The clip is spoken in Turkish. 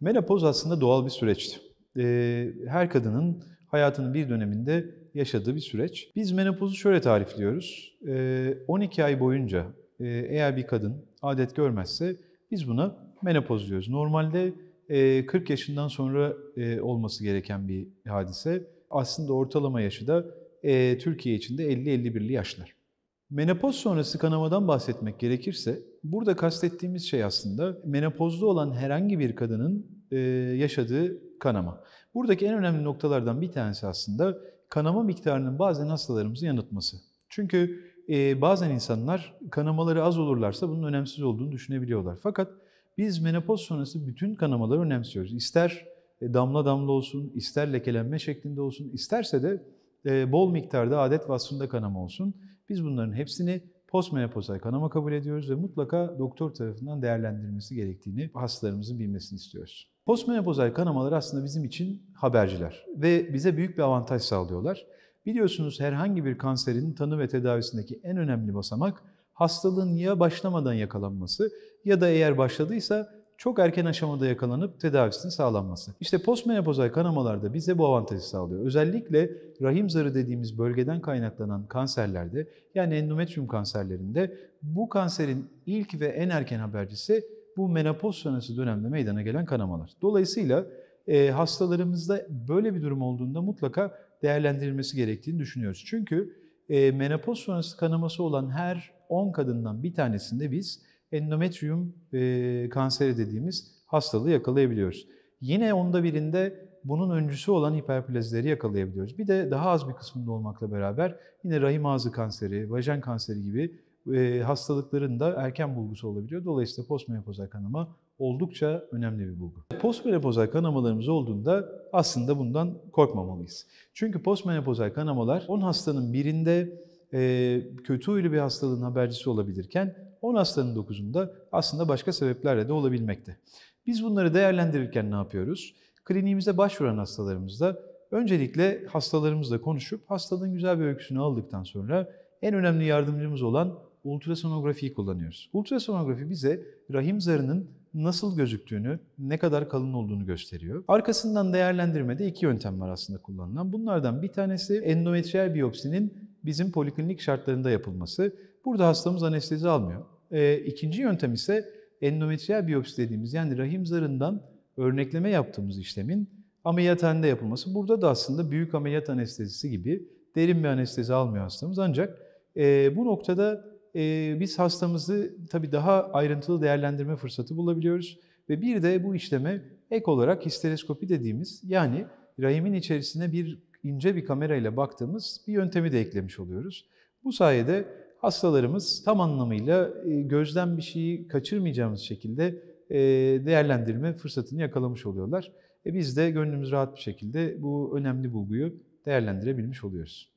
Menopoz aslında doğal bir süreçti. Ee, her kadının hayatının bir döneminde yaşadığı bir süreç. Biz menopozu şöyle tarifliyoruz. 12 ee, ay boyunca e, eğer bir kadın adet görmezse biz buna menopoz diyoruz. Normalde 40 e, yaşından sonra e, olması gereken bir hadise. Aslında ortalama yaşı da Türkiye içinde de 50-51'li yaşlar. Menopoz sonrası kanamadan bahsetmek gerekirse, burada kastettiğimiz şey aslında menopozlu olan herhangi bir kadının e, yaşadığı kanama. Buradaki en önemli noktalardan bir tanesi aslında kanama miktarının bazen hastalarımızı yanıltması. Çünkü e, bazen insanlar kanamaları az olurlarsa bunun önemsiz olduğunu düşünebiliyorlar. Fakat biz menopoz sonrası bütün kanamaları önemsiyoruz. İster e, damla damla olsun, ister lekelenme şeklinde olsun, isterse de bol miktarda adet vasfında kanama olsun. Biz bunların hepsini postmenopoza kanama kabul ediyoruz ve mutlaka doktor tarafından değerlendirmesi gerektiğini hastalarımızın bilmesini istiyoruz. Postmenopozal kanamalar aslında bizim için haberciler ve bize büyük bir avantaj sağlıyorlar. Biliyorsunuz herhangi bir kanserin tanı ve tedavisindeki en önemli basamak hastalığın ya başlamadan yakalanması ya da eğer başladıysa çok erken aşamada yakalanıp tedavisinin sağlanması. İşte postmenopozal kanamalarda bize bu avantajı sağlıyor. Özellikle rahim zarı dediğimiz bölgeden kaynaklanan kanserlerde yani endometrium kanserlerinde bu kanserin ilk ve en erken habercisi bu menopoz sonrası dönemde meydana gelen kanamalar. Dolayısıyla e, hastalarımızda böyle bir durum olduğunda mutlaka değerlendirilmesi gerektiğini düşünüyoruz. Çünkü e, menopoz sonrası kanaması olan her 10 kadından bir tanesinde biz endometrium e, kanseri dediğimiz hastalığı yakalayabiliyoruz. Yine onda birinde bunun öncüsü olan hiperplazileri yakalayabiliyoruz. Bir de daha az bir kısmında olmakla beraber yine rahim ağzı kanseri, vajen kanseri gibi e, hastalıkların da erken bulgusu olabiliyor. Dolayısıyla postmenopozal kanama oldukça önemli bir bulgu. Postmenopozal kanamalarımız olduğunda aslında bundan korkmamalıyız. Çünkü postmenopozal kanamalar 10 hastanın birinde e, kötü huylu bir hastalığın habercisi olabilirken 10 hastanın 9'unda aslında başka sebeplerle de olabilmekte. Biz bunları değerlendirirken ne yapıyoruz? Kliniğimize başvuran hastalarımızda öncelikle hastalarımızla konuşup hastalığın güzel bir öyküsünü aldıktan sonra en önemli yardımcımız olan ultrasonografiyi kullanıyoruz. Ultrasonografi bize rahim zarının nasıl gözüktüğünü, ne kadar kalın olduğunu gösteriyor. Arkasından değerlendirmede iki yöntem var aslında kullanılan. Bunlardan bir tanesi endometriyel biyopsinin bizim poliklinik şartlarında yapılması. Burada hastamız anestezi almıyor e, ikinci yöntem ise endometriyal biyopsi dediğimiz yani rahim zarından örnekleme yaptığımız işlemin ameliyathanede yapılması. Burada da aslında büyük ameliyat anestezisi gibi derin bir anestezi almıyor hastamız ancak e, bu noktada e, biz hastamızı tabii daha ayrıntılı değerlendirme fırsatı bulabiliyoruz ve bir de bu işleme ek olarak histereskopi dediğimiz yani rahimin içerisine bir ince bir kamerayla baktığımız bir yöntemi de eklemiş oluyoruz. Bu sayede hastalarımız tam anlamıyla e, gözden bir şeyi kaçırmayacağımız şekilde e, değerlendirme fırsatını yakalamış oluyorlar. E biz de gönlümüz rahat bir şekilde bu önemli bulguyu değerlendirebilmiş oluyoruz.